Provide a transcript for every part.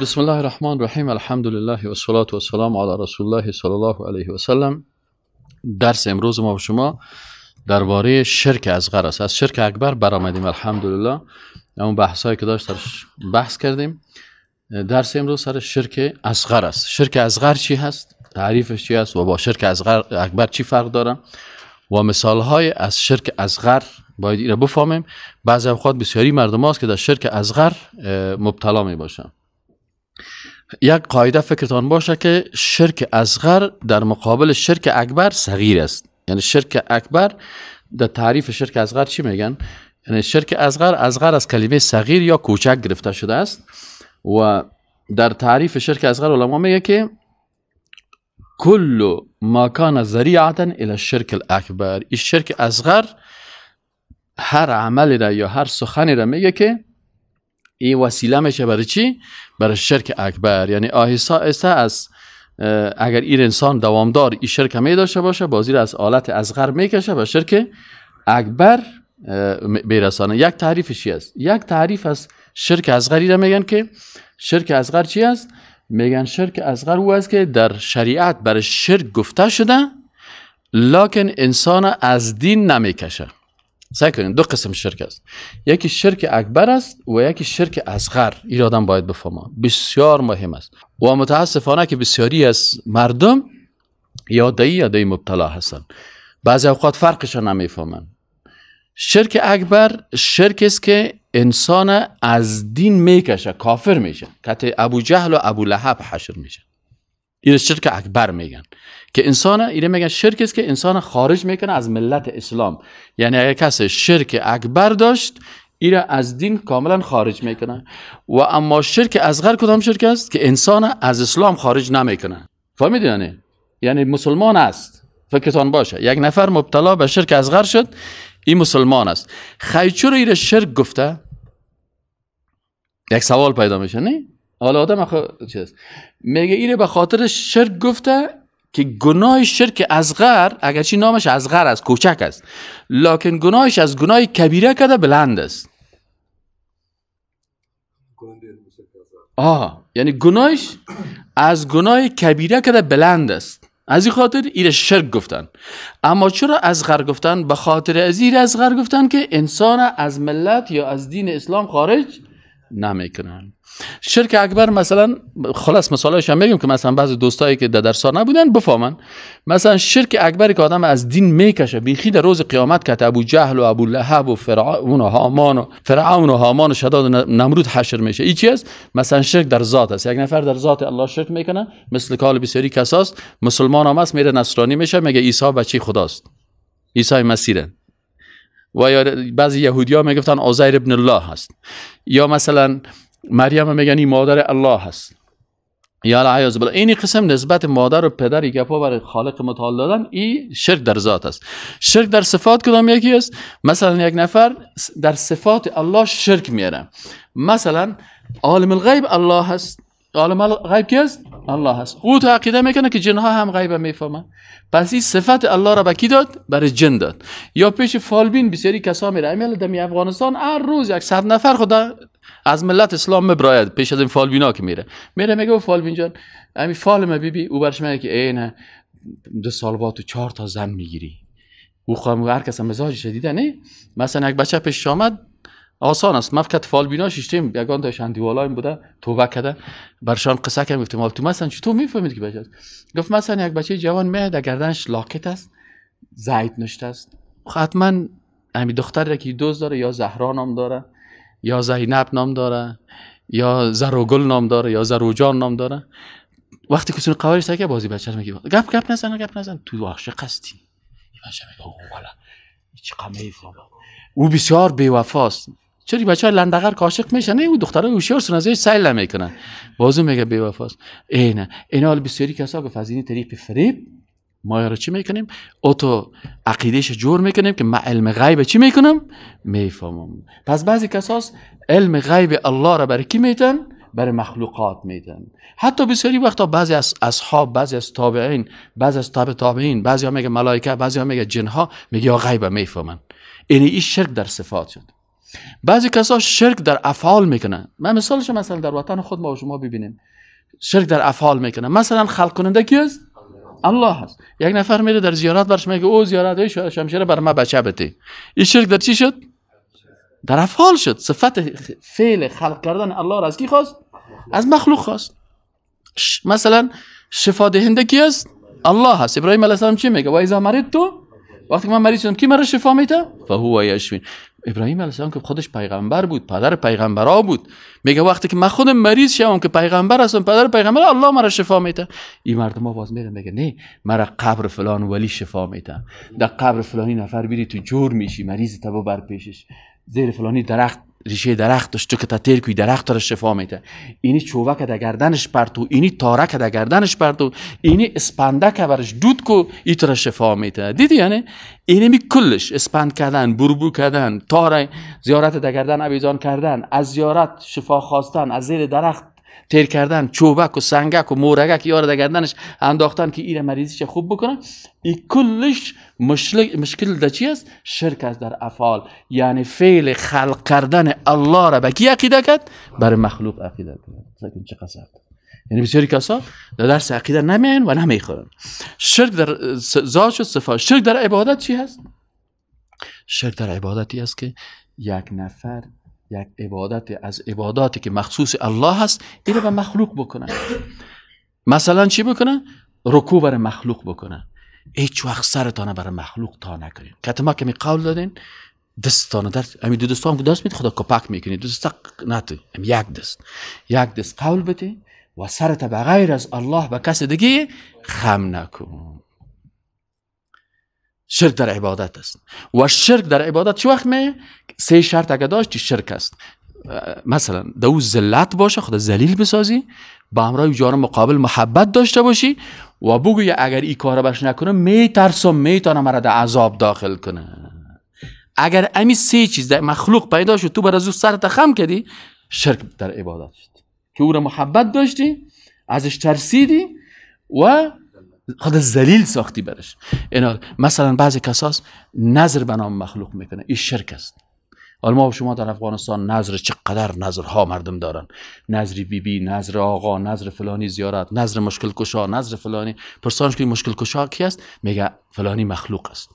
بسم الله الرحمن الرحیم الحمد لله و صلات و سلام علی رسول الله صلی الله علیه و سلم درس امروز ما به شما درباره شرک اصغر است از شرک اکبر برآمدیم الحمدلله اون بحث هایی که داشت بحث کردیم درس امروز سر شرک اصغر است شرک غر چی هست تعریفش چی هست و با شرک اصغر اکبر چی فرق داره و مثال های از شرک غر باید این بفهمیم بعضی اوقات بسیاری مردم هاست که در شرک غر مبتلا می باشند یک قاعده فکرتان باشه که شرک اصغر در مقابل شرک اکبر صغیر است یعنی شرک اکبر در تعریف شرک اصغر چی میگن یعنی شرک اصغر اصغر از کلمه صغیر یا کوچک گرفته شده است و در تعریف شرک اصغر علما میگه که کل ما کان الی شرک الاکبر این شرک اصغر هر عملی را یا هر سخنی را میگه که این وسیله میشه برای چی برای شرک اکبر یعنی آهسته است از اگر این انسان دوامدار این شرک می داشته باشه بازی را از آلت می میکشه و شرک اکبر میرسانه یک تعریف چی است یک تعریف از شرک ازغری را میگن که شرک ازغر چی است میگن شرک ازغر او است که در شریعت برای شرک گفته شده لکن انسان از دین نمیکشه سعی کنین دو قسم شرک است یکی شرک اکبر است و یکی شرک اصغر این آدم باید بفهمه بسیار مهم است و متاسفانه که بسیاری از مردم یادهی یادهی مبتلا هستند بعضی اوقات فرقش نمیفهمند شرک اکبر شرک است که انسان از دین میکشه کافر میشه کت ابو جهل و ابو لحب حشر میشه این شرک اکبر میگن که انسان ایره میگن شرک است که انسان خارج میکنه از ملت اسلام یعنی اگر کسی شرک اکبر داشت ایره از دین کاملا خارج میکنه و اما شرک اصغر کدام شرک است که انسان از اسلام خارج نمیکنه فهمیدین یعنی؟, یعنی مسلمان است فکرتان باشه یک نفر مبتلا به شرک اصغر شد این مسلمان است خیچور ایره شرک گفته یک سوال پیدا میشه نه حالا آدم اخو... میگه اینه به خاطر شرک گفته که گناه شرک ازغر اگرچه نامش ازغر است کوچک است لکن گناهش از گناه کبیره کده بلند است آه یعنی گناهش از گناه کبیره کده بلند است از این خاطر ایره شرک گفتن اما چرا از غر گفتن به خاطر از ایره از غر گفتن که انسان از ملت یا از دین اسلام خارج نمیکنن شرک اکبر مثلا خلاص مثالش هم میگم که مثلا بعضی دوستایی که در سال نبودن بفهمن مثلا شرک اکبر که آدم از دین میکشه بیخی در روز قیامت که ابو جهل و ابو لهب و فرعون و هامان و فرعون و هامان و شداد و نمرود حشر میشه این چی مثلا شرک در ذات است یک نفر در ذات الله شرک میکنه مثل کال بسیاری کساست مسلمان هم است میره نصرانی میشه میگه عیسی بچه خداست عیسی مسیحه و بعضی یهودی ها میگفتن آزیر ابن الله هست یا مثلا مریم میگن این مادر الله هست یا لعیاز بالله این قسم نسبت مادر و پدر گپا برای خالق متعال دادن این شرک در ذات است شرک در صفات کدام یکی است مثلا یک نفر در صفات الله شرک میاره مثلا عالم الغیب الله هست عالم غیب کیست الله هست او تو عقیده میکنه که جنها هم غیب میفهمن پس این صفت الله را به کی داد برای جن داد یا پیش فالبین بسیاری کسا میره امیل دمی افغانستان هر روز یک صد نفر خدا از ملت اسلام میبراید پیش از این فالبینا که میره میره میگه فالبین جان امی فالم بیبی. او برش میگه که اینه دو سال با تو چهار تا زن میگیری او خواهم هر کس مزاجی شدیده نه مثلا یک بچه پیش آمد آسان است مفکت بینا شیشتیم یگان تا دیوالا این بوده توبه کرده برشان قصه کردم گفتم تو مثلا چی تو میفهمید که بچه گفت مثلا یک بچه جوان میاد در گردنش لاکت است زید نشته است خب حتما امی دختر که دوز داره یا زهرا نام داره یا زینب نام داره یا زروگل نام داره یا زروجان نام داره وقتی که سن قوارش بازی بچه میگه گپ گپ نزن گپ نزن تو عاشق هستی بچه میگه او والا چی قمه او بسیار بیوفاست چرا بچه های لندغر کاشق میشن او دختره سن از سیل نمیکنن بازو میگه بی اینه اینه اینا حال بسیاری کسا که این طریق فریب ما رو چی میکنیم اوتو عقیدهش جور میکنیم که ما علم غیب چی میکنم میفهمم پس بعضی کساس علم غیب الله را برای کی میتن برای مخلوقات میدن حتی بسیاری وقتا بعضی از اصحاب بعضی از تابعین بعضی از تابع تابعین بعضی ها میگه ملائکه بعضی ها میگه جنها میگه یا غیبه میفهمن یعنی این شرک در صفات شد بعضی کسا شرک در افعال میکنن من مثالش مثلا در وطن خود ما و شما ببینیم شرک در افعال میکنن مثلا خلق کننده کیست؟ الله هست یک نفر میره در زیارت برش میگه او زیارت ای شمشیر بر ما بچه بده این شرک در چی شد در افعال شد صفت فعل خلق کردن الله را از کی خواست از مخلوق خواست مثلا شفا دهنده کیست؟ الله هست ابراهیم علیه السلام چی میگه و اذا تو وقتی من مریض شدم کی مرا شفا میده فهو یشفین ابراهیم علیه السلام که خودش پیغمبر بود پدر پیغمبرا بود میگه وقتی که من خودم مریض شوم که پیغمبر هستم پدر پیغمبر الله مرا شفا میده این مردم ها باز میره میگه نه مرا قبر فلان ولی شفا میده در قبر فلانی نفر بری تو جور میشی مریض تبا بر پیشش زیر فلانی درخت ریشه درخت تو که تا کوی درخت را شفا میده اینی چوبک در گردنش پرتو اینی تارک در گردنش پرتو اینی اسپندک برش دود کو ایت را شفا میده دیدی یعنی اینی می کلش اسپند کردن بربو کردن تاره زیارت در گردن عویزان کردن از زیارت شفا خواستن از زیر درخت تیر کردن چوبک و سنگک و مورگک یار در گردنش انداختن که این مریضیش خوب بکنن این کلش مشکل مشکل در چی است شرک است در افعال یعنی فعل خلق کردن الله را به کی عقیده کرد بر مخلوق عقیده کرد چه قصد یعنی بسیاری کسا در درس عقیده نمیان و نمیخورن شرک در زاد و صفات شرک در عبادت چی هست شرک در عبادتی است که یک نفر یک عبادت از عباداتی که مخصوص الله هست اینو به مخلوق بکنه مثلا چی بکنه رکوع بر مخلوق بکنه هیچ وقت سرتانه بر مخلوق تا نکنین که ما که می قول دادین دستانه در امی دو دستان دست خدا کپک میکنی دو دست یک دست یک دست قول بده و سرت به غیر از الله به کس دیگه خم نکن شرک در عبادت است و شرک در عبادت چه وقت می سه شرط اگه داشت شرک است مثلا دو زلت باشه خدا ذلیل بسازی با همراه جار مقابل محبت داشته باشی و بگوی اگر ای کار بش نکنه میترسم تانه مرا در عذاب داخل کنه اگر امی سه چیز در مخلوق پیدا شد تو بر از او سرت خم کردی شرک در عبادت شد که او را محبت داشتی ازش ترسیدی و خود زلیل ساختی برش اینا مثلا بعضی کساس نظر به نام مخلوق میکنه این شرک است حالا ما و شما در افغانستان نظر چقدر نظرها مردم دارن نظر بی بی، نظر آقا نظر فلانی زیارت نظر مشکل کشا نظر فلانی پرسانش که مشکل کشا کی است میگه فلانی مخلوق است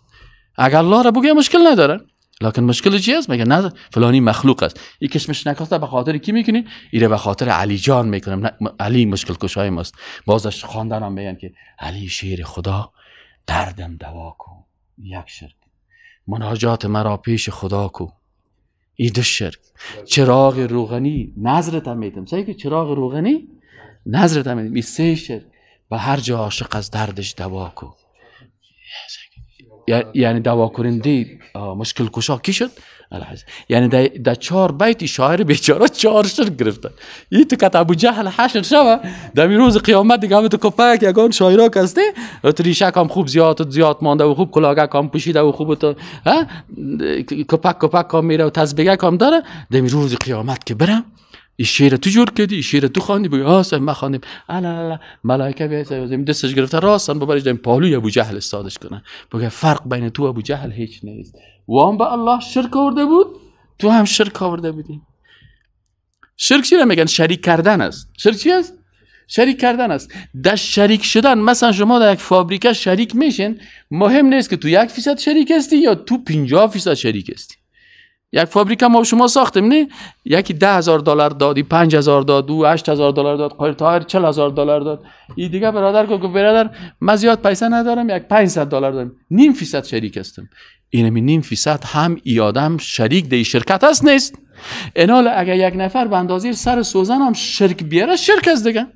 اگر الله را بگه مشکل نداره لکن مشکل چی است مگه نه فلانی مخلوق است این کشمش نکاسته به خاطر کی میکنی ایره به خاطر علی جان میکنم علی مشکل کشای ماست بازش خواندن هم میگن که علی شیر خدا دردم دوا کو یک شرک مناجات مرا پیش خدا کو ای دو شرک چراغ روغنی نظرت هم میدم سعی که چراغ روغنی نظرت هم میدم ای سه شرک به هر جا عاشق از دردش دوا کو یعنی دوا دی مشکل کشا کی شد یعنی در چهار بیت شاعر بیچاره چهار شل گرفتن این تو کتاب جهل حشر شوه در روز قیامت دیگه تو کپک یگان شاعرها کسته تو ریشک هم خوب زیاد زیاد مانده و خوب کلاگه هم پوشیده و خوب تو کپک کپک هم میره و تزبیگک هم داره در روز قیامت که برم این شعر تو جور کردی این تو خواندی بگی آ ما خواندیم الا دستش گرفته راستن ببرش پالو یا ابو جهل استادش کنه، بگه فرق بین تو ابو جهل هیچ نیست وام به الله شرک آورده بود تو هم شرک آورده بودی شرک چی میگن شریک کردن است شرک چی است شریک کردن است در شریک شدن مثلا شما در یک فابریکه شریک میشین مهم نیست که تو یک فیصد شریک هستی یا تو پنجاه فیصد شریک هستی یک فابریک ما شما ساختیم نه یکی ده هزار دلار دادی پنج هزار داد دو هشت هزار دلار داد تا هر چل هزار دلار داد این دیگه برادر گفت برادر من زیاد پیسه ندارم یک 500 دلار دارم نیم فیصد شریک هستم اینمی نیم فیصد هم ای آدم شریک دی شرکت هست نیست اینال اگر یک نفر به اندازه سر سوزن هم شرک بیاره شرک دیگه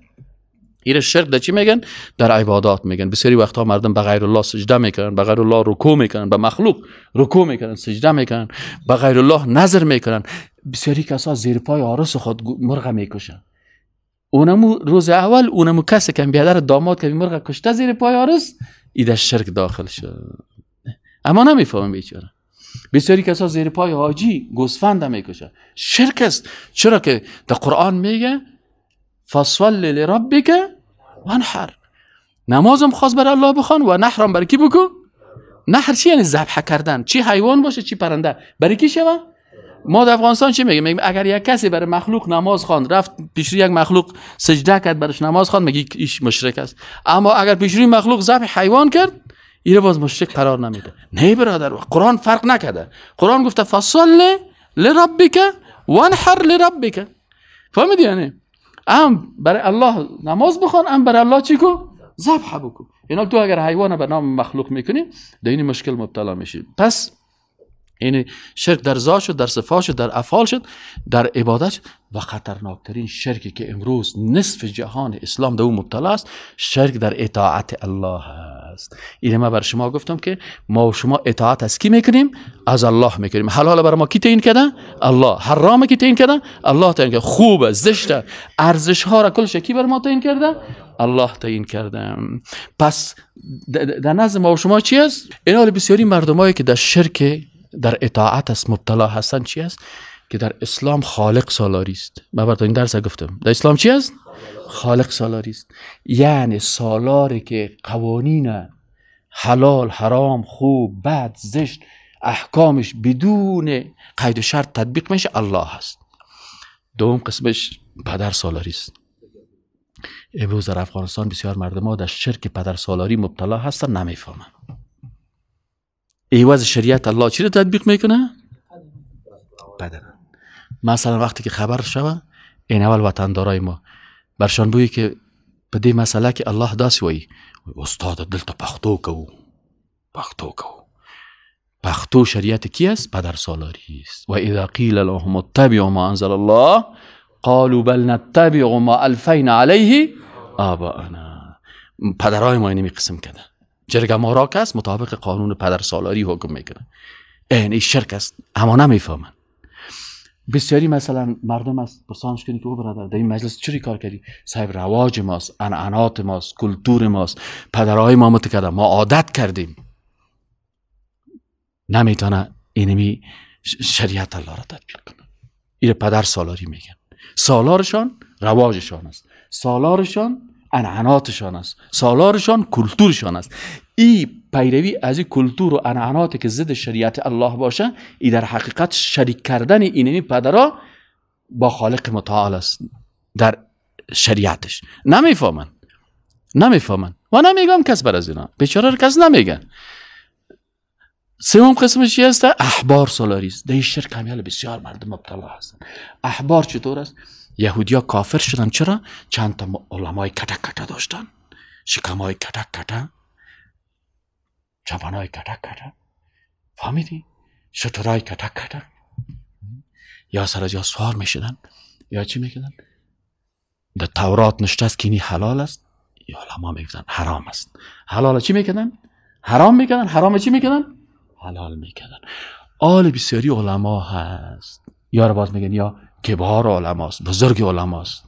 این شرک در چی میگن در عبادات میگن بسیاری وقتها مردم به غیر الله سجده میکنن به غیر الله رکوع میکنن به مخلوق رکوع میکنن سجده میکنن به غیر الله نظر میکنن بسیاری کسا زیر پای آرس خود مرغ میکشن اونمو روز اول اونمو کسی که بیادر داماد که مرغ کشته زیر پای آرس ایده شرک داخل شد اما نمیفهمم بیچاره بسیاری کسا زیر پای حاجی گوسفند میکشه شرک است چرا که در قرآن میگه فصل لربک وانحر نمازم خواست برای الله بخوان و نحرم برای کی بگو نحر چی یعنی ذبح کردن چی حیوان باشه چی پرنده برای کی شوه ما در افغانستان چی میگیم میگیم اگر یک کسی برای مخلوق نماز خواند رفت پیش یک مخلوق سجده کرد برش نماز خواند میگی ایش مشرک است اما اگر پیش روی مخلوق ذبح حیوان کرد ایره باز مشرک قرار نمیده نه برادر قرآن فرق نکرده قرآن گفته فصل لربک وانحر لربک فهمیدی یعنی ام برای الله نماز بخوان ام برای الله چی کو ذبح بکن یعنی اینا تو اگر حیوان به نام مخلوق میکنی در این مشکل مبتلا میشی پس این یعنی شرک در ذات شد در صفا شد در افعال شد در عبادت شد و خطرناکترین شرکی که امروز نصف جهان اسلام در او مبتلا است شرک در اطاعت الله این اینه ما بر شما گفتم که ما و شما اطاعت از کی میکنیم از الله میکنیم حلال بر ما کی تعیین کردن الله حرام کی تعیین کردن الله تعیین کرده خوبه زشته ارزش ها را کل کی بر ما تعیین کرده الله تعیین کرده پس در نزد ما و شما چی است اینا بسیاری مردمایی که در شرک در اطاعت است مبتلا هستن چی است که در اسلام خالق سالاری است من براتون این درس گفتم در اسلام چی است خالق سالاری است یعنی سالاری که قوانین حلال حرام خوب بد زشت احکامش بدون قید و شرط تطبیق میشه الله هست دوم قسمش پدر سالاری است امروز در افغانستان بسیار مردم ها در شرک پدر سالاری مبتلا هستن نمیفهمن ایواز شریعت الله چی رو تطبیق میکنه؟ پدر مثلا وقتی که خبر شوه این اول دارای ما برشان بویی که به دې مسله که الله داسې وایي استاد دلته پښتو کوو کو، کوو پښتو شریعت کی است پدر سالاری است و اذا قیل اللهم اتبعوا ما انزل الله قالوا بل نتبع ما الفین علیه آبانا پدرای ما اینمی قسم کرده جرگ ما را مطابق قانون پدر سالاری حکم میکنه این شرک است اما نمیفهمن بسیاری مثلا مردم است پرسانش کنید که او برادر در این مجلس چوری کار کردی صاحب رواج ماست انعنات ماست کلتور ماست پدرهای ما متکده ما عادت کردیم نمیتونه اینمی شریعت الله را تطبیق کنه این پدر سالاری میگن سالارشان رواجشان است سالارشان انعناتشان است سالارشان کلتورشان است ای پیروی از این کلتور و انعناتی که ضد شریعت الله باشه ای در حقیقت شریک کردن اینمی پدرها با خالق متعال است در شریعتش نمیفهمن نمیفهمن و نمیگم کس بر از اینا بیچاره کس نمیگن سوم قسمش چی هست احبار سولاریس ده شرک همیال بسیار مردم مبتلا هستن احبار چطور است یهودیا کافر شدن چرا چند تا علمای کتک کتا داشتن شکمای کتک کتک جوانای کتک کردن فهمیدی شطورای کتک یا سر از یا سوار میشدن یا چی میکنن؟ در تورات نشته است که اینی حلال است یا علما میگفتن حرام است حلال چی میکنن؟ حرام میکنن، حرام چی میکنن؟ حلال میکردن آل بسیاری علما هست یا رو باز میگن یا کبار علماست بزرگ علماست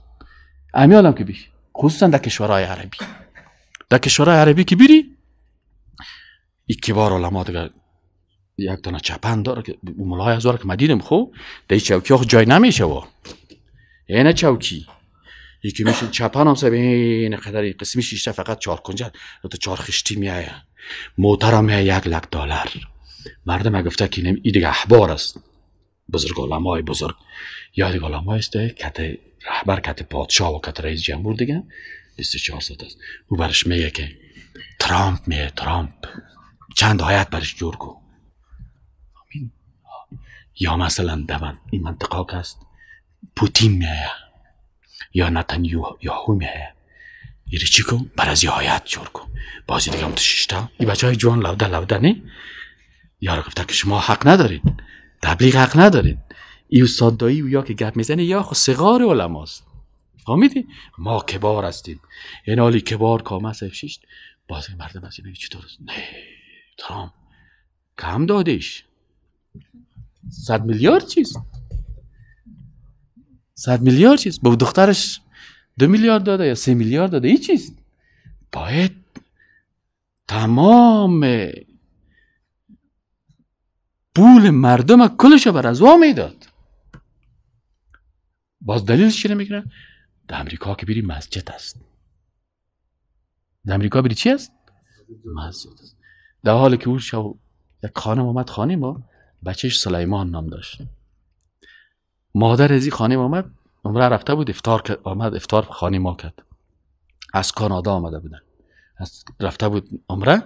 امی هم که بیش خصوصا در کشورهای عربی در کشورهای عربی که بیری икки бор оламодга як дона داره که мулоя зора ки ма дидем хуб дар и جای ҷой намешава ина чавкӣ یکی میشه چپن هم سبه این قدر قسمی شیشه فقط چهار کنجه تا چهار خشتی میایه موتر هم یک لک دلار مردم گفته که این دیگه احبار است بزرگ علمای های بزرگ یا دیگه علمای است کت رهبر کته پادشاه و کت رئیس جمهور دیگه 24 ساعت است او برش میگه که ترامپ میه ترامپ چند آیت برش جور کو آمین یا مثلا دون. این منطقه که است پوتین میایه یا نتن یاهو میایه یری یعنی چی کو بر از آیت جور کو بازی دیگه هم تو ششتا این بچه های جوان لوده لوده نه یارو گفته که شما حق ندارید تبلیغ حق ندارید ای استاد دایی و یا که گپ میزنه یا خو صغار علماست فهمیدی ما کبار هستیم این حالی کبار کامه سیف بازی مردم هستی بگی چطور نه تام کم دادش صد میلیارد چیز صد میلیارد چیز به دخترش دو میلیارد داده یا سه میلیارد داده ای چیز باید تمام پول مردم کلش بر از داد باز دلیلش چی نمیکنه در امریکا که بری مسجد است در امریکا بری چی است مسجد است در حالی که او شو یک خانم آمد خانه ما بچهش سلیمان نام داشت مادر از این خانم آمد عمره رفته بود افتار کرد آمد افتار خانه ما کرد از کانادا آمده بودن از رفته بود عمره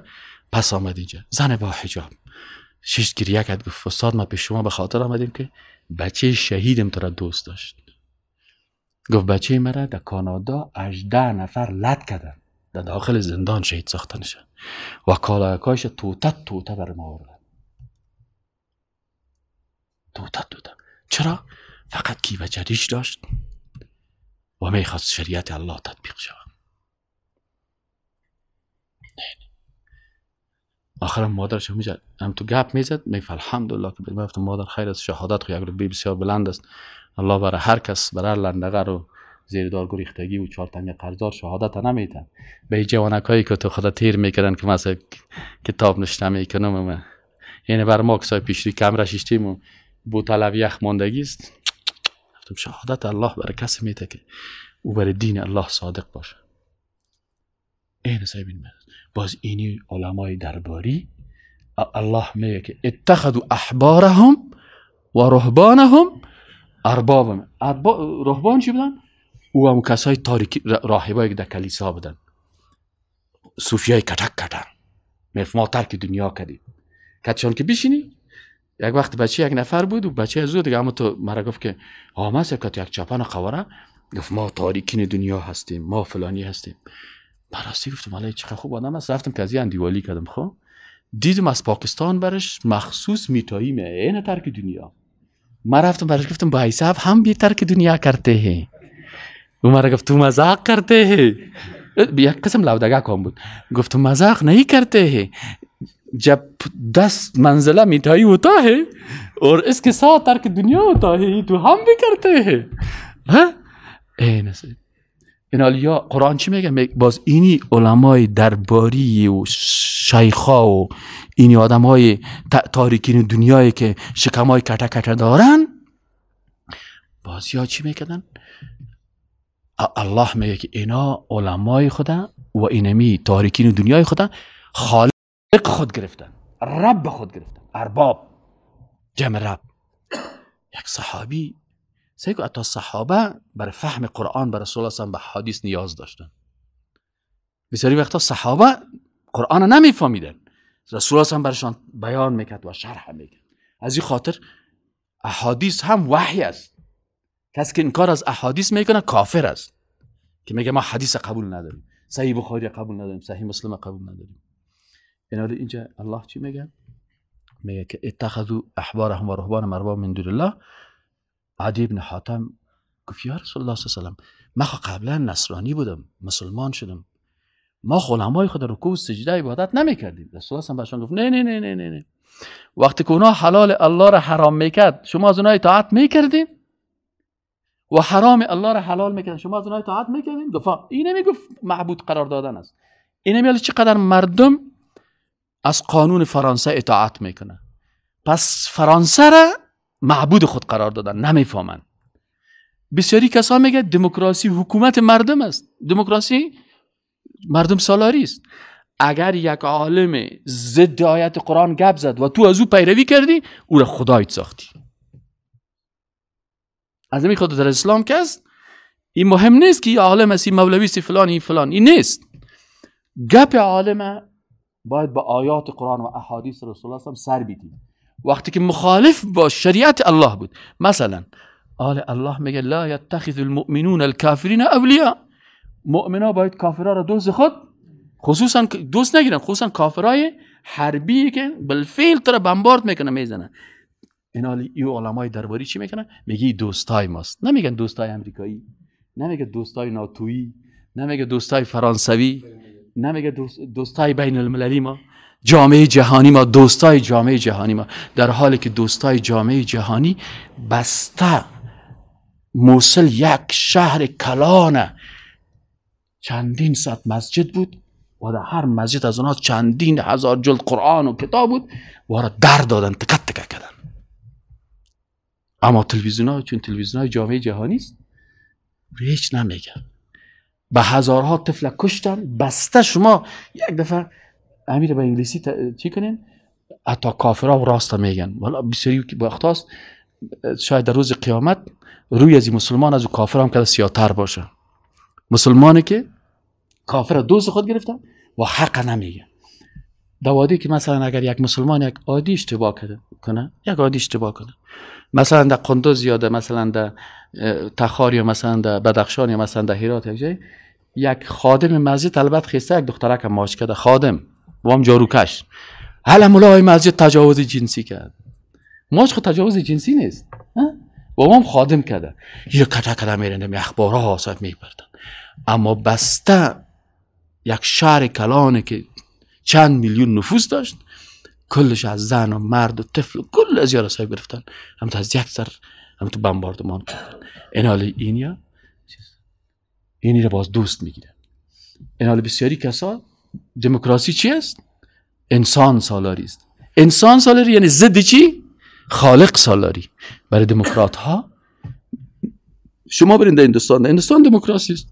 پس آمد اینجا زن با حجاب شش گریه کرد گفت استاد ما پیش شما به خاطر آمدیم که بچه شهیدم تو دوست داشت گفت بچه مرا در کانادا 18 نفر لد کردن در داخل زندان شهید ساخته نشه و کالاکاش توته توتت بر ما آوردن توته توته چرا فقط کی بچریش داشت و میخواست شریعت الله تطبیق شود آخرم مادرش میزد هم تو گپ میزد میگفت الحمدلله که گفت مادر خیر است شهادت خو یک بسیار بلند است الله برای هر کس برای لندغه رو زیر دار گریختگی و چهار تنگ قرضدار شهادت نمیتن به جوانکای که تو خدا تیر میکردن که مثلا کتاب نشته میکنم من یعنی بر ما کسای پیشری کم رشیشتیم و و یخ ماندگی است شهادت الله برای کسی میته که او برای دین الله صادق باشه این سایبین باز اینی علمای درباری الله میگه که اتخذوا احبارهم و رهبانهم ارباب ارباب رهبان چی بودن او هم کسای تاریکی راهبایی که در کلیسا بودن های کتک کردن میف ما ترک دنیا کردیم کتشان که بشینی یک وقت بچه یک نفر بود و بچه او دیگه اما تو مرا گفت که آمه سب یک چپان قواره گفت ما تاریکین دنیا هستیم ما فلانی هستیم براستی گفتم علی چه خوب آدم است رفتم که از یه اندیوالی کردم خب دیدم از پاکستان برش مخصوص میتاییمه اینه ترک دنیا من رفتم برش گفتم با حساب هم بی ترک دنیا کرده هی عمر گفت تو مذاق کرتے بیا یک قسم لاودگا کام بود گفت تو مذاق نہیں کرتے جب دس منزله میتایی ہوتا ہے اور اس کے ساتھ ترک دنیا ہوتا ہے تو هم بھی کرتے ہیں این این یا قرآن چی میگه باز اینی علمای درباری و شیخا و اینی آدم های تاریکین دنیایی که شکم های کتا کتا دارن باز یا چی میکردن الله میگه که اینا علمای خدا و اینمی تاریکین دنیای خدا خالق خود گرفتن رب خود گرفتن ارباب جمع رب یک صحابی سعی که حتی صحابه بر فهم قرآن بر رسول الله به حدیث نیاز داشتن بسیاری وقتا صحابه قرآن نمیفهمیدن رسول الله برشان بیان میکرد و شرح میکرد از این خاطر احادیث هم وحی است کسی که انکار از احادیث میکنه کافر است که میگه ما حدیث قبول نداریم صحیح بخاری قبول نداریم صحیح مسلم قبول نداریم اینا اینجا الله چی میگه میگه که اتخذوا احبارهم و رهبانهم مربا من دون الله عدی بن حاتم گفت یا رسول الله صلی الله علیه و من قبلا نصرانی بودم مسلمان شدم ما علمای خود کو سجده عبادت نمیکردیم رسول الله هم بهشان گفت نه نه نه نه نه وقتی که اونا حلال الله را حرام میکرد شما از اونها اطاعت میکردیم و حرام الله را حلال میکنن شما از اونها اطاعت میکنین دفاع این نمیگفت معبود قرار دادن است این نمیال چقدر مردم از قانون فرانسه اطاعت میکنه پس فرانسه را معبود خود قرار دادن نمیفهمن بسیاری کسا میگه دموکراسی حکومت مردم است دموکراسی مردم سالاری است اگر یک عالم ضد آیت قرآن گپ زد و تو از او پیروی کردی او را خدایت ساختی از این خود در اسلام کس این مهم نیست که عالم است سی فلان این فلان این نیست گپ عالم باید به با آیات قرآن و احادیث رسول الله سر بیدیم وقتی که مخالف با شریعت الله بود مثلا آل الله میگه لا یتخذ المؤمنون الكافرین اولیاء مؤمنا باید کافرها را دوست خود خصوصا دوست نگیرن خصوصا کافرای حربی که بالفعل تر بمبارد میکنه میزنن اینالی این علمای درباری چی میکنن میگی دوستای ماست نمیگن دوستای امریکایی نمیگه دوستای ناتویی نمیگه دوستای فرانسوی نمیگه دوستای بین المللی ما جامعه جهانی ما دوستای جامعه جهانی ما در حالی که دوستای جامعه جهانی بسته موسل یک شهر کلانه چندین صد مسجد بود و در هر مسجد از اونها چندین هزار جلد قرآن و کتاب بود و را در دادن تکت تکت کردن اما تلویزیون ها چون تلویزیون های جامعه جهانی است هیچ نمیگن به هزارها طفل کشتن بسته شما یک دفعه امیر به انگلیسی چی کنین حتی کافرها و راست میگن والا بسیاری که است شاید در روز قیامت روی از مسلمان از کافر هم که سیاتر باشه مسلمانی که کافر دوست خود گرفتن و حق نمیگه دوادی که مثلا اگر یک مسلمان یک عادی اشتباه کنه یک عادی اشتباه کنه مثلا در قندوز یا مثلا در تخار یا مثلا در بدخشان یا مثلا در هرات یک جای یک خادم مسجد البته خسته یک دخترک که ماش کرده خادم وام جاروکش حالا مولای مسجد تجاوز جنسی کرد ماش خود تجاوز جنسی نیست وام خادم کرده یه کتا کتا میرندم اخبار ها حاصل میبردن اما بسته یک شهر کلانه که چند میلیون نفوس داشت کلش از زن و مرد و طفل و کل از یارا صاحب گرفتن هم از یک سر هم تو بمباردمان کردن حال اینیا اینی رو باز دوست میگیره حال بسیاری کسا دموکراسی چی است انسان سالاری است انسان سالاری یعنی ضد چی خالق سالاری برای دموکرات ها شما برین در هندوستان هندوستان دموکراسی است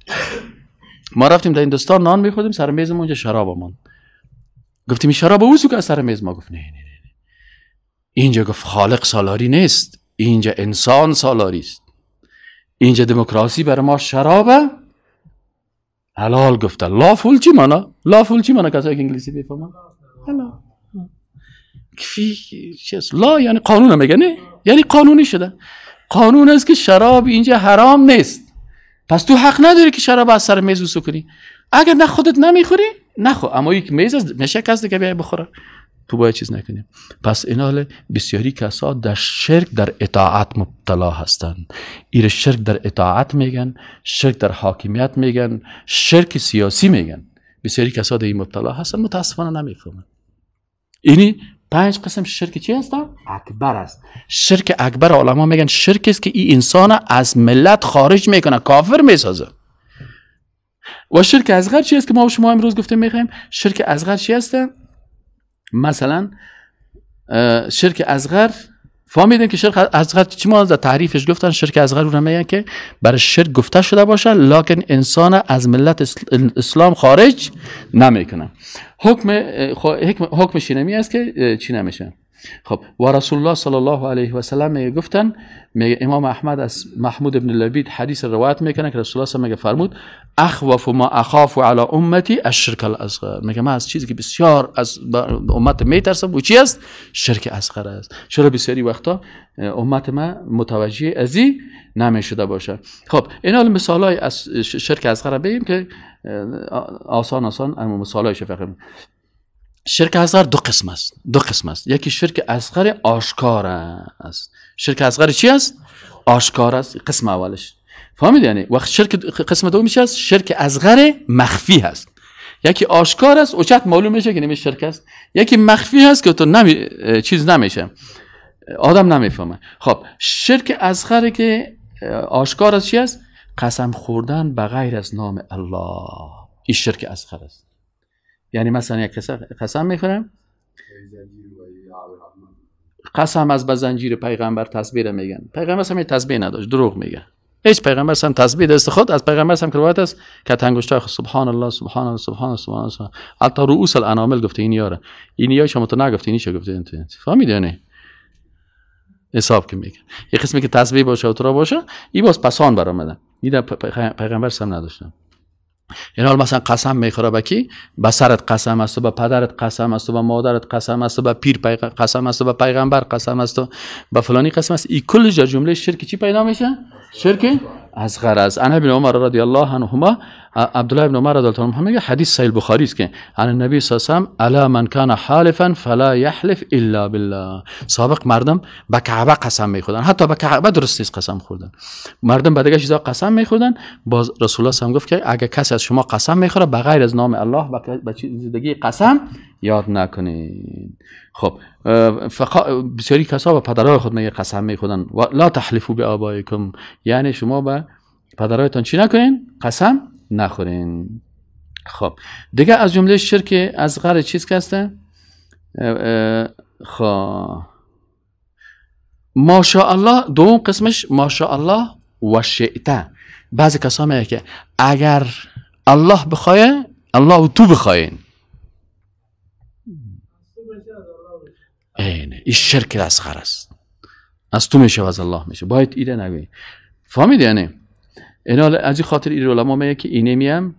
ما رفتیم در هندوستان نان میخوردیم سر میزمون اونجا شراب آمان. گفتیم شراب اوزو که از سر میز ما گفت نه نه نه اینجا گفت خالق سالاری نیست اینجا انسان سالاری است اینجا دموکراسی بر ما شرابه حلال گفته لا فول چی مانا لا فول چی مانا کسایی که انگلیسی بفهمن لا یعنی قانون میگه نه یعنی قانونی شده قانون است که شراب اینجا حرام نیست پس تو حق نداری که شراب از سر میز کنی اگر نه خودت نمیخوری نخو اما یک میز از میشه کس دیگه بیای بخوره تو باید چیز نکنیم پس این حال بسیاری کسا در شرک در اطاعت مبتلا هستند ایر شرک در اطاعت میگن شرک در حاکمیت میگن شرک سیاسی میگن بسیاری کسا در این مبتلا هستن متاسفانه نمیفهمن اینی پنج قسم شرک چی هستن؟ اکبر است شرک اکبر علما میگن شرک است که این انسان از ملت خارج میکنه کافر میسازه و شرک ازغر چی است که ما و شما امروز گفته میخوایم شرک ازغر چی است مثلا شرک ازغر فهمیدیم که شرک اصغر چی ما در تعریفش گفتن شرک اصغر رو میگن که برای شرک گفته شده باشه لکن انسان از ملت اسلام خارج نمیکنه حکم حکم شینمی است که چی نمیشه خب و رسول الله صلی الله علیه و سلم میگه گفتن میگه امام احمد از محمود ابن لبید حدیث روایت میکنه که رسول الله میگه فرمود اخوف ما اخاف علی امتی الشرک الاصغر میگه من از چیزی که بسیار از امت میترسم و چی است شرک اصغر است چرا بسیاری وقتا امت ما متوجه ازی نمیشده باشه خب اینا مثالای از شرک اصغر بگیم که آسان آسان مثال فقط شرک اصغر دو قسم است دو قسم است یکی شرک اصغر آشکار است شرک اصغر چی است آشکار است قسم اولش فهمید یعنی وقت شرک قسم میشه است شرک اصغر مخفی هست یکی آشکار است اوچت معلوم میشه که نمیشه شرک است یکی مخفی هست که تو نمی... چیز نمیشه آدم نمیفهمه خب شرک اصغر که آشکار است چی است قسم خوردن به غیر از نام الله این شرک اصغر است یعنی مثلا یک قسم میخورم قسم از بزنجیر پیغمبر تسبیح میگن پیغمبر هم تسبیح نداشت دروغ میگه هیچ پیغمبر هم تسبیح دست خود از پیغمبر هم روایت است که تنگشت سبحان الله سبحان الله سبحان الله سبحان الله حتی رؤوس الانامل گفته این یاره این یا شما تو نگفتی اینی چه گفته انت فهمید یعنی حساب که میگن یه قسمی که تسبیح باشه و تو را باشه این باز پسان برآمدن این پیغمبر هم نداشتم این حال مثلا قسم میخوره به کی به سرت قسم است و به پدرت قسم است و به مادرت قسم است و به پیر قسم است و به پیغمبر قسم است و به فلانی قسم است این کل جمله شرک چی پیدا میشه شرک از غرض انا ابن عمر رضی الله عنهما عبدالله ابن عمر رضی الله عنهما میگه حدیث صحیح بخاری است که عن النبی صلی الله علیه و الا من کان حالفا فلا یحلف الا بالله سابق مردم به کعبه قسم میخوردن حتی به کعبه درست نیست قسم خوردن مردم به دیگه چیزا قسم میخوردن باز رسول الله هم گفت که اگه کسی از شما قسم میخوره به غیر از نام الله به چیز دیگه قسم یاد نکنین خب فقا بسیاری کسا به پدرهای خود یه قسم و لا تحلفو به آبایکم یعنی شما به پدرایتان چی نکنین قسم نخورین خب دیگه از جمله شرک از غر چیز که هسته خب ماشاءالله دوم قسمش ماشاءالله و شئته بعضی کسا میگه که اگر الله بخواه الله و تو بخواین اینه این شرک از است از تو میشه و از الله میشه باید ایده نگوی فهمید یعنی اینا از خاطر این علما میگه که اینه میم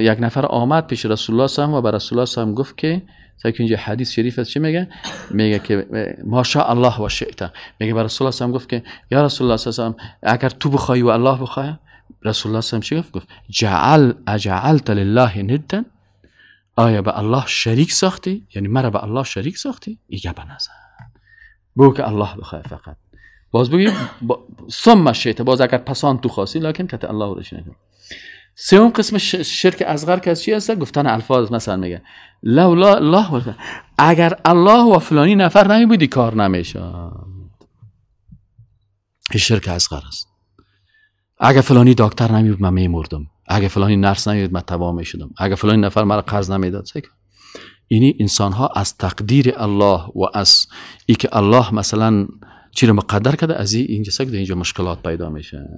یک نفر آمد پیش رسول الله صلی و بر رسول الله صلی گفت که ساکن اینجا حدیث شریف است چی میگه میگه که ماشا الله و شئت میگه بر رسول الله صلی گفت که یا رسول الله صلی اگر تو بخوای و الله بخوای رسول الله صلی چی گفت گفت جعل اجعلت لله ندن آیا به الله شریک ساختی؟ یعنی مرا به الله شریک ساختی؟ ایگه به نظر بگو که الله بخواه فقط باز بگی با... سم شیطه باز اگر پسان تو خواستی لکن کت الله رش سه سوم قسم شرک اصغر که از چی هست گفتن الفاظ مثلا میگه لولا الله اگر الله و فلانی نفر نمی بودی کار نمیشد شرک اصغر است اگر فلانی دکتر نمی بود من میمردم اگه فلانی نرس نیاد من تباه می شدم اگه فلانی نفر مرا قرض نمیداد سیکن اینی انسان ها از تقدیر الله و از ای که الله مثلا چی رو مقدر کرده از اینجا سگ اینجا مشکلات پیدا میشه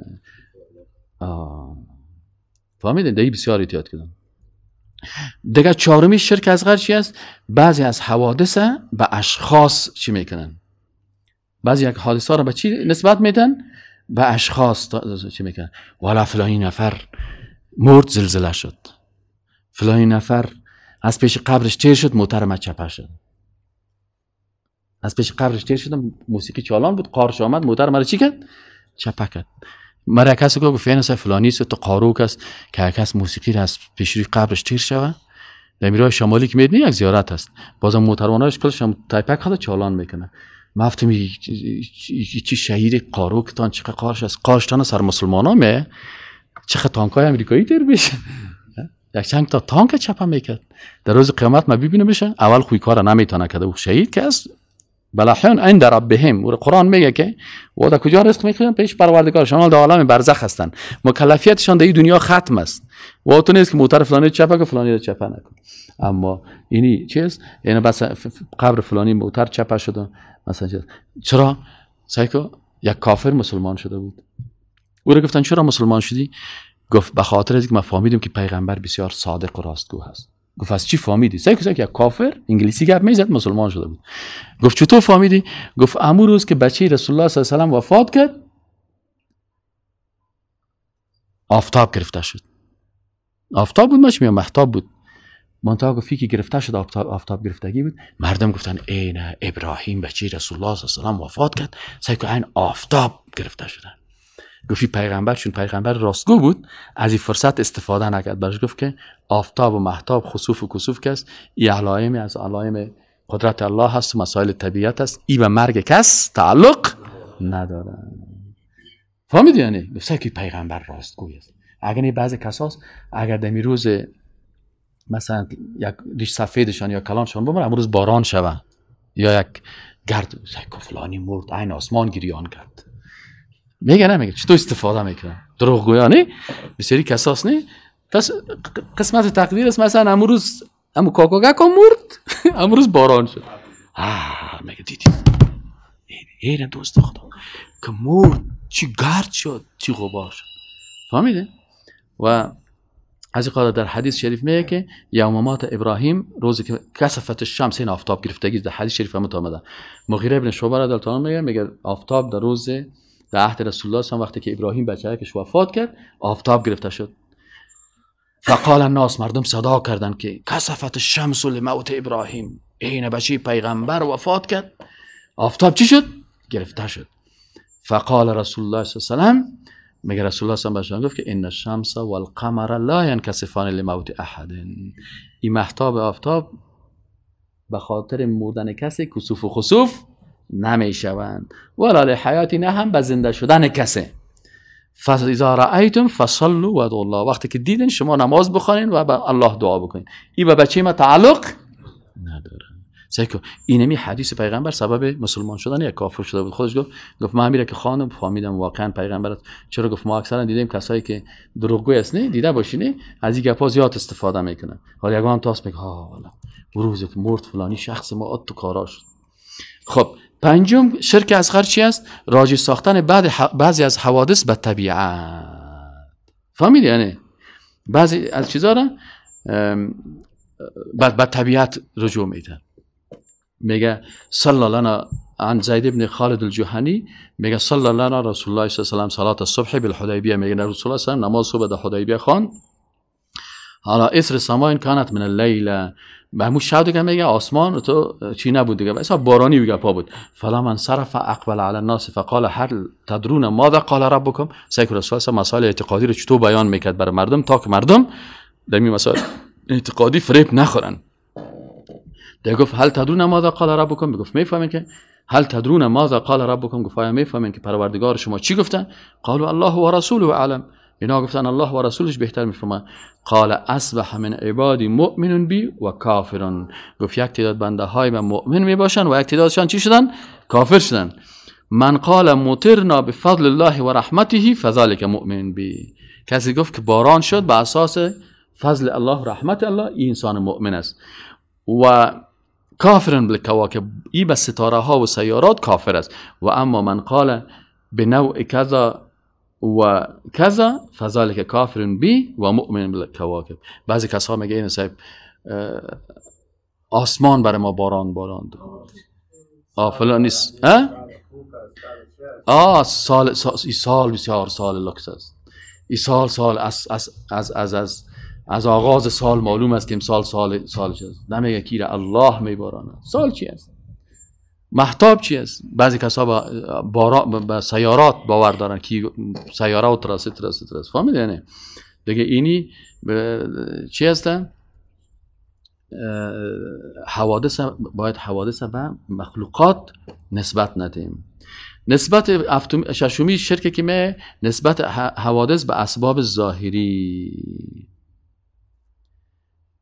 فهمیدین دیگه بسیار احتیاط کردن دیگه چهارمی شرک از غر چی است بعضی از حوادث به اشخاص چی میکنن بعضی یک حادثه رو به چی نسبت میدن به اشخاص چی میکنن والا فلانی نفر مرد زلزله شد فلانی نفر از پیش قبرش تیر شد ما چپه شد از پیش قبرش تیر شدم موسیقی چالان بود قارش آمد موتر مرا چی کرد چپه کرد مرا کسی گفت است فلانی است تو قاروک است که کس موسیقی را از پیش روی قبرش تیر شوه در میرای شمالی که میدنی یک زیارت است بازم محترمانایش کلش هم تایپک خدا چالان میکنه مفتم چی شهید قاروکتان چقدر قارش است قارشتان سر مسلمان چقدر تانک های امریکایی دیر بشه یک چند تا تانک چپه میکرد در روز قیامت ما ببینه بشه اول خوی کار نمیتونه کده او شهید که از بلحیان این در ربهم و قرآن میگه که و در کجا رزق میخوان پیش پروردگار شما در عالم برزخ هستن مکلفیتشان در دنیا ختم است و تو نیست که موتر فلانی چپه که فلانی چپه نکن اما اینی چیست یعنی بس قبر فلانی موتر چپه شده مثلا چرا سایکو یک کافر مسلمان شده بود او را گفتن چرا مسلمان شدی گفت به خاطر از که من که پیغمبر بسیار صادق و راستگو هست گفت از چی فهمیدی سعی کرد که کافر انگلیسی گپ میزد مسلمان شده بود گفت چطور فهمیدی گفت امو روز که بچه رسول الله صلی الله علیه و وفات کرد آفتاب گرفته شد آفتاب بود مش میام محتاب بود منتها گفتی که گرفته شد آفتاب, آفتاب گرفتگی بود مردم گفتن عین ابراهیم بچه رسول الله صلی الله علیه و وفات کرد سعی عین آفتاب گرفته شده گفتی پیغمبر چون پیغمبر راستگو بود از این فرصت استفاده نکرد برش گفت که آفتاب و محتاب خصوف و کسوف کس است ای علایم از علایم قدرت الله هست و مسائل طبیعت است این به مرگ کس تعلق نداره فهمید یعنی گفته که پیغمبر راستگو است اگر نه بعضی کساس اگر دمی روز مثلا یک ریش سفیدشان یا کلانشان بمره امروز باران شوه یا یک گرد که فلانی مرد عین آسمان گریان کرد میگه نمیگه چطور استفاده میکنه دروغگویانه بسیاری کساس نی پس قسمت تقدیر است مثلا امروز امو کاکاگاکا مرد امروز باران شد آه میگه دیدی این دوست خدا که مرد چی گرد شد چی غبار شد فهمیده و از قرار در حدیث شریف میگه که یوممات ابراهیم روزی که کسفت الشمس این آفتاب گرفتگی در حدیث شریف هم اومده مغیره ابن شعبه رضی میگه میگه آفتاب در روز در عهد رسول الله هم وقتی که ابراهیم بچه‌اش وفات کرد آفتاب گرفته شد فقال الناس مردم صدا کردن که کسفت الشمس لموت ابراهیم این بچه پیغمبر وفات کرد آفتاب چی شد گرفته شد فقال رسول الله صلی الله علیه و مگر رسول الله صلی الله گفت که ان الشمس والقمر لا ینکسفان لموت احد این محتاب آفتاب به خاطر مردن کسی کسوف و خسوف نمی شوند ولا لحیات نه هم به زنده شدن کسه فاذا رأیتم فصلوا و الله وقتی که دیدین شما نماز بخونین و به الله دعا بکنین این به بچه ما تعلق نداره سکو این حدیث پیغمبر سبب مسلمان شدن یا کافر شده بود خودش گفت گفت من میره که خانم فهمیدم واقعا پیغمبر چرا گفت ما اکثرا دیدیم کسایی که دروغگوی است نه دیده باشین نه از این گپا زیاد استفاده میکنن حالا یگان تاس میگه ها والا روزی که فلانی شخص ما تو کارا شد خب پنجم شرک اصغر چی است راجع ساختن بعد بعضی از حوادث به طبیعت فهمید یعنی بعضی از چیزا را بعد به طبیعت رجوع میدن میگه صلی لنا عن زید ابن خالد الجهنی میگه صلی لنا رسول الله صلی الله علیه و صلات الصبح بالحدیبیه میگه رسول الله صلی نماز صبح در حدیبیه خوان حالا اثر سماین کانت من اللیله به همون شب دیگه میگه آسمان تو چی نبود دیگه واسه بارانی بگه پا بود فلا من صرف اقبل علی الناس فقال هل تدرون ماذا قال ربکم سیک رسول الله مسائل اعتقادی رو چطور بیان میکرد برای مردم تا که مردم در این مسائل اعتقادی فریب نخورن دیگه گفت هل تدرون ماذا قال ربکم. گفت میفهمین که هل تدرون ماذا قال ربکم. گفت آیا میفهمین که پروردگار شما چی گفتن قالوا الله و رسوله اعلم اینا گفتن الله و رسولش بهتر میفهمن قال اصبح من عبادی مؤمن بی و کافرون گفت یک تعداد بنده های من مؤمن می باشن و یک تعدادشان چی شدن کافر شدن من قال مطرنا به فضل الله و رحمته فذلك مؤمن بی کسی گفت که باران شد به اساس فضل الله رحمت الله این انسان مؤمن است و کافرن کواکب ای به ستاره ها و سیارات کافر است و اما من قال به نوع کذا و کذا که کافر بی و مؤمن بالکواکب بعضی کسها میگه این صاحب آسمان برای ما باران باران آ فلان نیست آه سال سال بسیار سال لکس است این سال سال از از از از از آغاز سال معلوم است که امسال سال سال چیست نمیگه کیره الله میبارانه سال چی است محتاب چی است بعضی کسا با, با سیارات باور دارن که سیاره و ترسه ترسه ترسه یعنی دیگه اینی چی هستن حوادث باید حوادث به مخلوقات نسبت ندیم نسبت ششمی شرک که میه نسبت حوادث به اسباب ظاهری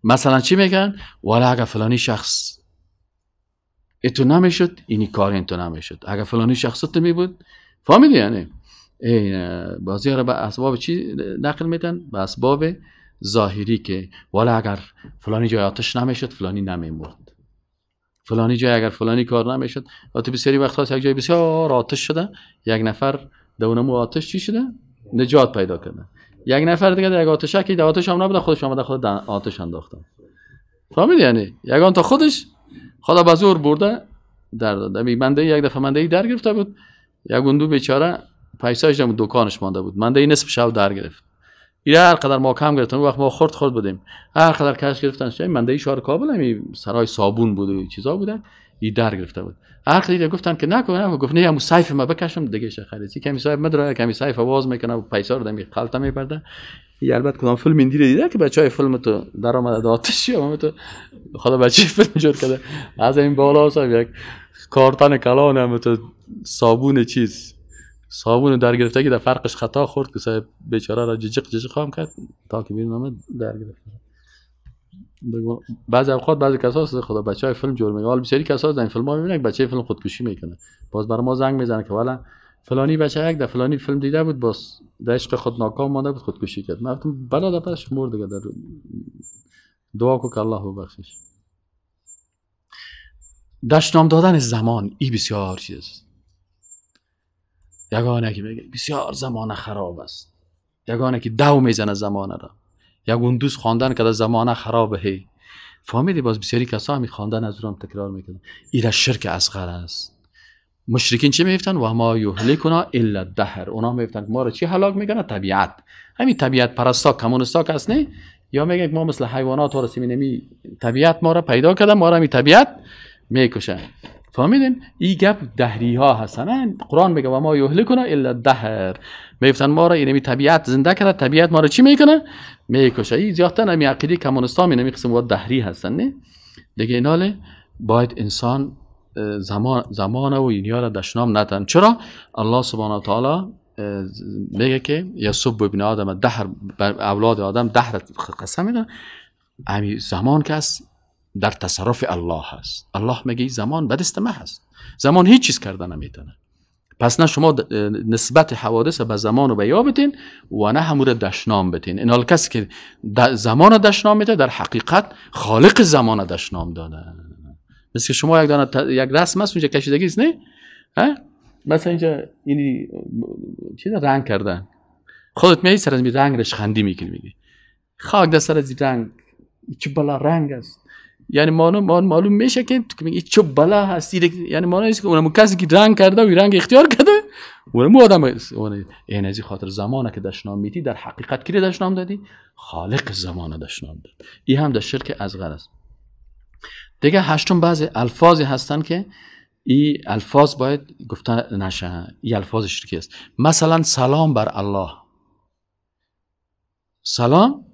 مثلا چی میگن ولی اگر فلانی شخص تو نمیشد اینی کار این نمیشد اگر فلانی شخصت می بود فهمیدی یعنی بازی ها رو به اسباب چی نقل میدن به اسباب ظاهری که والا اگر فلانی جای آتش نمیشد فلانی نمیمرد فلانی جای اگر فلانی کار نمیشد آتی بسیاری وقت هاست یک جای بسیار آتش شده یک نفر دونمو آتش چی شده نجات پیدا کرده یک نفر دیگه در آتش که در آتش هم نبودن خودش آمده خود آتش انداختن فهمید یعنی یگان تا خودش خدا به زور برده در داده منده یک دفعه منده ای در گرفته بود یک اون دو بیچاره پیساج هم دکانش مانده بود منده ای نصف شب در گرفت ایره هر قدر ما کم گرفتن وقت ما خرد خورد بودیم هرقدر کش گرفتن منده ای شار کابل همی سرای صابون بود و چیزا بودن ای در گرفته بود اخری گفتن که نکن نکن گفت نه هم سایف ما بکشم دیگه خریسی کمی سایف دره کمی سایف آواز میکنه و پیسا رو دمی خلطه میبرده یه البته کدام فیلم این دیره دیده که بچه های فیلم تو در آمده آتشی هم تو خدا بچه فیلم جور کده از این بالا صاحب یک کارتن کلان هم تو صابون چیز صابون در گرفته که در فرقش خطا خورد که صاحب بیچاره را جیجق جیجق خواهم کرد تا که بیرون آمد در گرفته بعضی اوقات بعضی کسا خدا بچه های فیلم میگه حال بسیاری کسا از این فیلم ها میبینن که بچه فیلم خودکشی میکنه باز بر ما زنگ میزنه که والا فلانی بچه یک در فلانی فیلم دیده بود باز در عشق خود ناکام مانده بود خودکشی کرد من گفتم بلا در پس دیگه در دعا کو که الله ببخشش نام دادن زمان ای بسیار چیز یگانه که بسیار زمان خراب است یگانه که دو میزنه زمان را یک اون دوست خواندن که در زمانه خرابه هی فهمیدی باز بسیاری کسا همی خواندن از هم تکرار میکنن ایره شرک اصغر است مشرکین چی میفتن و ما کنا الا دهر اونا میفتن ما رو چی هلاک میکنه طبیعت همین طبیعت پرستا کمونستا کس نه یا میگه ما مثل حیوانات نمی طبیعت ما رو پیدا کرده ما رو می طبیعت میکشه فهمیدین ای گپ دهری ها هستن قرآن میگه و ما یهلکنا الا دهر میفتن ما را این طبیعت زنده کرده طبیعت ما را چی میکنه میکشه این زیادتر نمی عقیده کمونستا می نمی قسم دهری هستن نه دیگه ایناله باید انسان زمان زمان و اینیا را دشنام نتن چرا الله سبحانه و تعالی میگه که صبح ببین آدم دهر اولاد آدم دهر قسم میدن امی زمان که در تصرف الله هست الله میگه زمان به دست هست زمان هیچ چیز کرده نمیتونه پس نه شما نسبت حوادث به زمان رو بیا بتین و نه رو دشنام بتین اینال کسی که زمان دشنام میده در حقیقت خالق زمان دشنام داده مثل شما یک دانه یک رسم هست اونجا کشیدگی است نه مثلا اینجا اینی چیز رنگ کردن خودت می سر از می رنگ رش خندی میکنی میگی خاک در سر از رنگ چه بلا رنگ است یعنی مانو مان معلوم میشه که میگه چه بلا هستی یعنی مانو است که اونم کسی که رنگ کرده و رنگ اختیار کرده اونم آدم اون این از خاطر زمانه که دشنام میتی در حقیقت کی دشنام دادی خالق زمانه دشنام داد این هم در شرک از است دیگه هشتم بعضی الفاظی هستن که این الفاظ باید گفته نشه این الفاظ شرکی است مثلا سلام بر الله سلام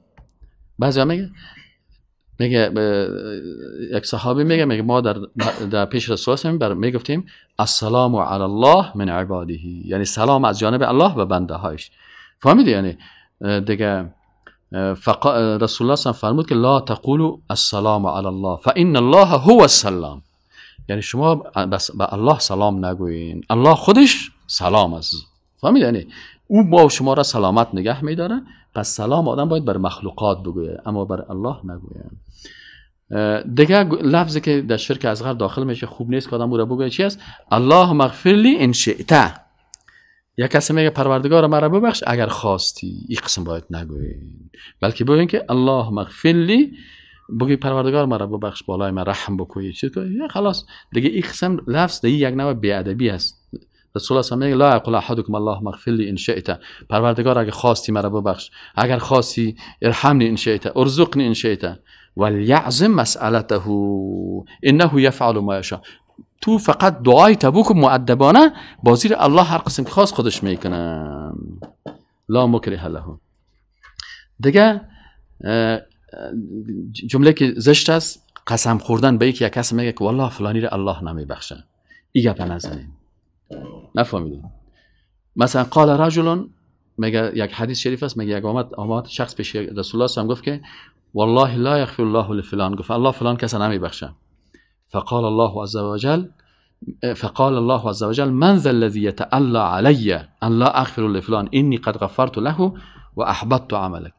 بعضی میگه میگه یک صحابی میگه میگه ما در, در پیش رسول بر میگفتیم السلام علی الله من عباده یعنی سلام از جانب الله به بنده هایش فهمیدی یعنی دیگه رسول الله صلی فرمود که لا تقول السلام علی الله فان الله هو السلام یعنی شما به الله سلام نگوین الله خودش سلام است فهمیدی یعنی او ما شما را سلامت نگه میداره پس سلام آدم باید بر مخلوقات بگویه اما بر الله نگویه دیگه لفظی که در شرک اصغر داخل میشه خوب نیست که آدم او را بگویه چی است الله مغفر لی ان شئت یا کسی میگه پروردگار مرا ببخش اگر خواستی این قسم باید نگوید بلکه بگوین که الله مغفر لی بگی پروردگار مرا ببخش بالای من رحم بکوی چی تو خلاص دیگه این قسم لفظ دیگه یک نوع بیادبی است رسول الله میگه لا یقول احدکم الله اغفر لی ان شئت پروردگار اگر خواستی مرا ببخش اگر خواستی ارحمنی ان شئت ارزقنی ان شئت ولیعظم مسالته انه یفعل ما یشاء تو فقط دعای تبوک با زیر الله هر قسم که خواست خودش میکنه لا مکره له دیگه جمله که زشت است قسم خوردن به یک یک کس میگه که والله فلانی را الله نمیبخشه ای گپ نزنیم نفهمید مثلا قال رجل مگه یک حدیث شریف است مگه یک آمد آمد شخص پیش رسول الله صلی گفت که والله لا یغفر الله لفلان گفت الله فلان کس نمیبخشه فقال الله عز وجل فقال الله عز وجل من ذا الذي يتألى علي أن لا أغفر لفلان إني قد غفرت له واحبطت عملك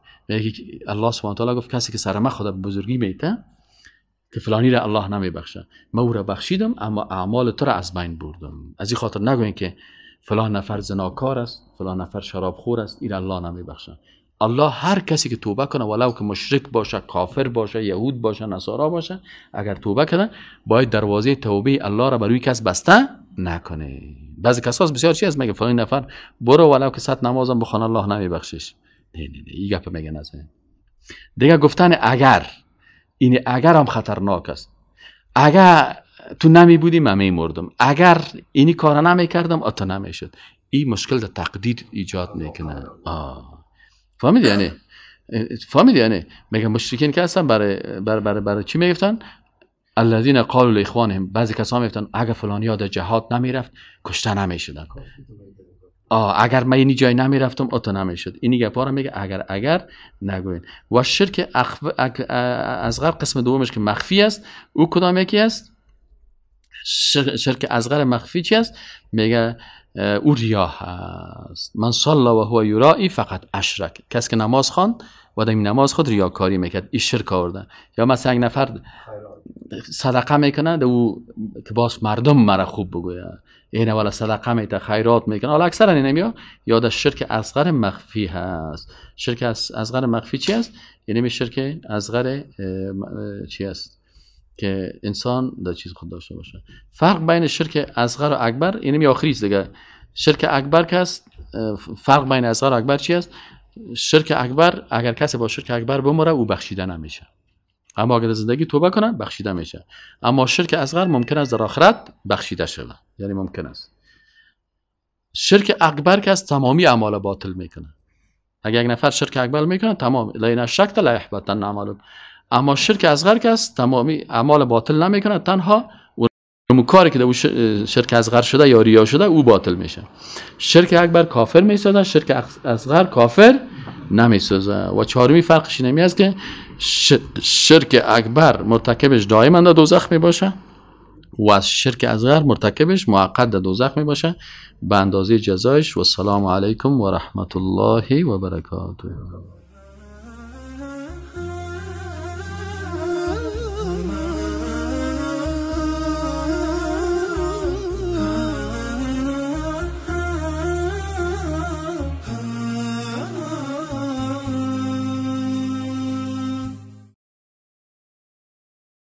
الله سبحانه تعالی گفت کسی که سر من خدا بزرگی میته که فلانی را الله نمیبخشه ما او را بخشیدم اما اعمال تو را از بین بردم از این خاطر نگوین که فلان نفر زناکار است فلان نفر شرابخور است این الله نمیبخشه الله هر کسی که توبه کنه ولو که مشرک باشه کافر باشه یهود باشه نصارا باشه اگر توبه کنه باید دروازه توبه الله را بر کس بسته نکنه بعضی کساس بسیار چی از مگه فلان نفر برو ولو که صد نمازم بخوان الله نمیبخشش نه نه نه این گپ میگه نزنه دیگه گفتن اگر اینی اگر هم خطرناک است اگر تو نمی بودی من مردم اگر اینی کار نمی کردم آتا نمی شد این مشکل در تقدید ایجاد میکنه فهمیدی فهمید یعنی فهمید یعنی میگه مشرکین که هستن برای برای برای, چی میگفتن الذین قالوا لاخوانهم بعضی کسا میگفتن اگر فلانی ها در جهاد نمیرفت کشته نمیشدن آه اگر من اینی جای نمیرفتم نمی نمیشد اینی گپا رو میگه اگر اگر نگوین و شرک اخو... از قسم دومش که مخفی است او کدام یکی است شر... شرک از مخفی چی است میگه او ریا هست من صلا و هو یرائی فقط اشرک کس که نماز خوان و در نماز خود ریاکاری میکرد این شرک آوردن یا مثلا یک نفر صدقه میکنه او که باز مردم مرا خوب بگوید این والا صدقه میده خیرات میکنه حالا اینه اینا یاد شرک اصغر مخفی هست شرک اصغر مخفی چی است یعنی شرک اصغر چی است که انسان در چیز خود داشته باشه فرق بین شرک اصغر و اکبر یعنی می آخری دیگه شرک اکبر که است فرق بین اصغر و اکبر چی است شرک اکبر اگر کسی با شرک اکبر بمره او بخشیده نمیشه اما اگر زندگی توبه کنن بخشیده میشه اما شرک اصغر ممکن است در آخرت بخشیده شود یعنی ممکن است شرک اکبر که از تمامی اعمال باطل میکنه اگر یک نفر شرک اکبر میکنه تمام لا این شک لا اعمال اما شرک اصغر که از تمامی اعمال باطل نمیکنه تنها اون کاری که او شرک اصغر شده یا ریا شده او باطل میشه شرک اکبر کافر میسازه شرک اصغر کافر نمیسازه و چهارمی فرقش اینمی که شرک اکبر مرتکبش دائما در دوزخ می باشه و از شرک اصغر مرتکبش موقت در دوزخ می باشه به اندازه جزایش و سلام علیکم و رحمت الله و برکاته